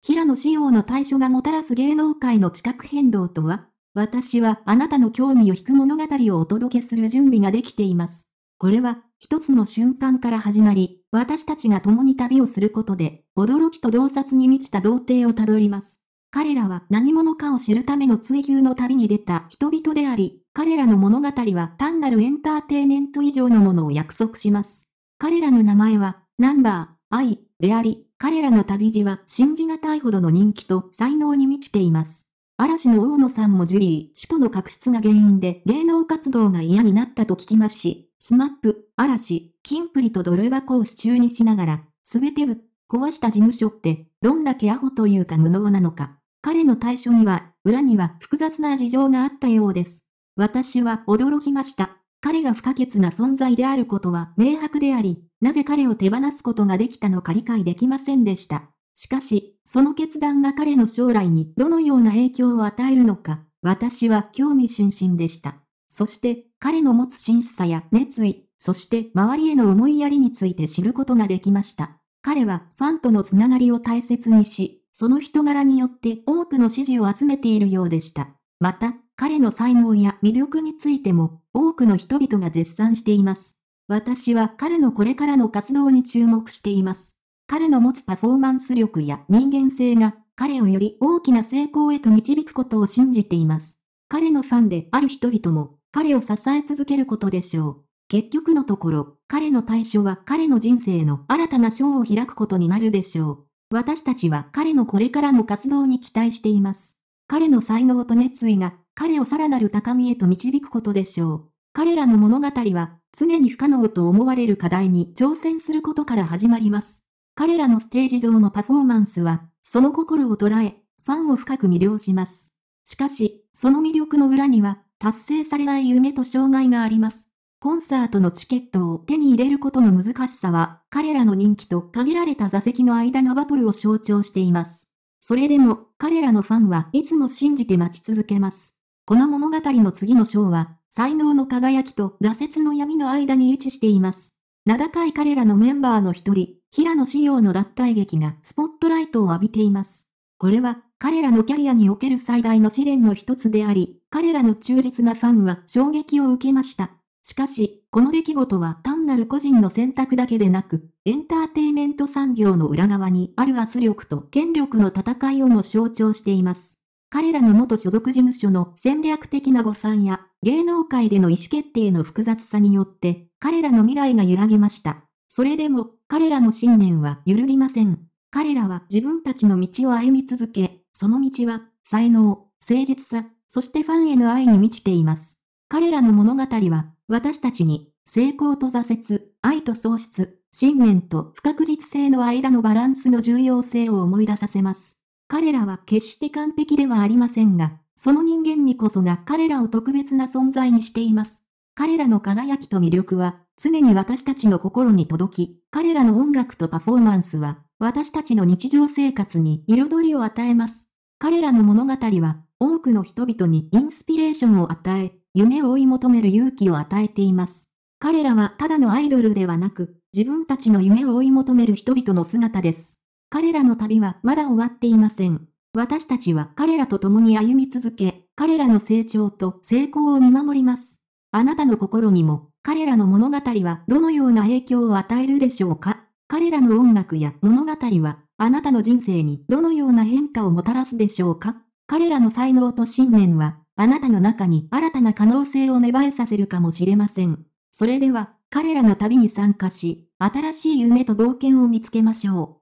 平野紫耀の対処がもたらす芸能界の地殻変動とは私はあなたの興味を引く物語をお届けする準備ができています。これは一つの瞬間から始まり、私たちが共に旅をすることで、驚きと洞察に満ちた童貞をたどります。彼らは何者かを知るための追求の旅に出た人々であり、彼らの物語は単なるエンターテイメント以上のものを約束します。彼らの名前は、ナンバー、イ、であり、彼らの旅路は信じがたいほどの人気と才能に満ちています。嵐の大野さんもジュリー、死との確執が原因で芸能活動が嫌になったと聞きますし、スマップ、嵐、キンプリとドル箱を支柱にしながら、すべてぶっ壊した事務所って、どんだけアホというか無能なのか。彼の対処には、裏には複雑な事情があったようです。私は驚きました。彼が不可欠な存在であることは明白であり、なぜ彼を手放すことができたのか理解できませんでした。しかし、その決断が彼の将来にどのような影響を与えるのか、私は興味津々でした。そして、彼の持つ真摯さや熱意、そして周りへの思いやりについて知ることができました。彼はファンとのつながりを大切にし、その人柄によって多くの支持を集めているようでした。また、彼の才能や魅力についても多くの人々が絶賛しています。私は彼のこれからの活動に注目しています。彼の持つパフォーマンス力や人間性が彼をより大きな成功へと導くことを信じています。彼のファンである人々も彼を支え続けることでしょう。結局のところ、彼の対象は彼の人生の新たな章を開くことになるでしょう。私たちは彼のこれからの活動に期待しています。彼の才能と熱意が彼をさらなる高みへと導くことでしょう。彼らの物語は、常に不可能と思われる課題に挑戦することから始まります。彼らのステージ上のパフォーマンスは、その心を捉え、ファンを深く魅了します。しかし、その魅力の裏には、達成されない夢と障害があります。コンサートのチケットを手に入れることの難しさは、彼らの人気と限られた座席の間のバトルを象徴しています。それでも、彼らのファンはいつも信じて待ち続けます。この物語の次の章は、才能の輝きと挫折の闇の間に位置しています。名高い彼らのメンバーの一人、平野紫陽の脱退劇がスポットライトを浴びています。これは彼らのキャリアにおける最大の試練の一つであり、彼らの忠実なファンは衝撃を受けました。しかし、この出来事は単なる個人の選択だけでなく、エンターテイメント産業の裏側にある圧力と権力の戦いをも象徴しています。彼らの元所属事務所の戦略的な誤算や芸能界での意思決定の複雑さによって、彼らの未来が揺らぎました。それでも、彼らの信念は揺るぎません。彼らは自分たちの道を歩み続け、その道は、才能、誠実さ、そしてファンへの愛に満ちています。彼らの物語は、私たちに、成功と挫折、愛と喪失、信念と不確実性の間のバランスの重要性を思い出させます。彼らは決して完璧ではありませんが、その人間味こそが彼らを特別な存在にしています。彼らの輝きと魅力は、常に私たちの心に届き、彼らの音楽とパフォーマンスは、私たちの日常生活に彩りを与えます。彼らの物語は、多くの人々にインスピレーションを与え、夢を追い求める勇気を与えています。彼らはただのアイドルではなく、自分たちの夢を追い求める人々の姿です。彼らの旅はまだ終わっていません。私たちは彼らと共に歩み続け、彼らの成長と成功を見守ります。あなたの心にも、彼らの物語はどのような影響を与えるでしょうか彼らの音楽や物語は、あなたの人生にどのような変化をもたらすでしょうか彼らの才能と信念は、あなたの中に新たな可能性を芽生えさせるかもしれません。それでは、彼らの旅に参加し、新しい夢と冒険を見つけましょう。